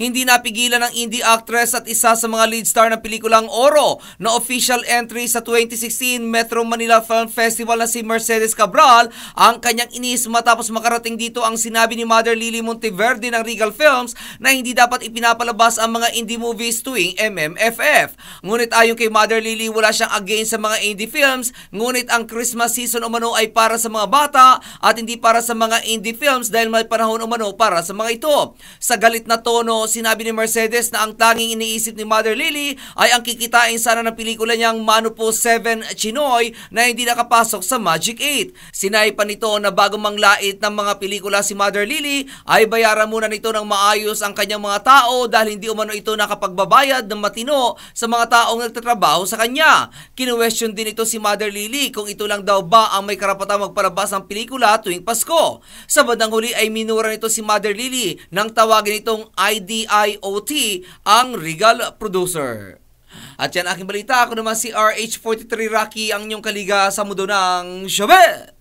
Hindi napigilan ng indie actress at isa sa mga lead star ng pelikulang Oro na official entry sa 2016 Metro Manila Film Festival na si Mercedes Cabral ang kanyang inis matapos makarating dito ang sinabi ni Mother Lily Monteverde ng Regal Films na hindi dapat ipinapalabas ang mga indie movies tuwing MMFF. Ngunit ayon kay Mother Lily wala siyang against sa mga indie films ngunit ang Christmas season umano ay para sa mga bata at hindi para sa mga indie films dahil may panahon umano para sa mga ito. Sa galit na tono, sinabi ni Mercedes na ang tanging iniisip ni Mother Lily ay ang kikitain sana ng pelikula niyang Manupo 7 Chinoy na hindi nakapasok sa Magic 8. Sinaipan nito na bago manglait ng mga pelikula si Mother Lily ay bayaran muna nito ng maayos ang kanyang mga tao dahil hindi umano ito nakapagbabayad ng matino sa mga taong nagtatrabaho sa kanya. Kinuwestiyon din ito si Mother Lily kung ito lang daw ba ang may karapatang magpalabas ng pelikula tuwing Pasko. Sa bandang huli ay minura nito si Mother Lily nang tawagin itong ID DIOT ang Regal Producer. At yan aking balita. Ako naman si RH43 Rocky, ang inyong kaliga sa mundo ng Shabet!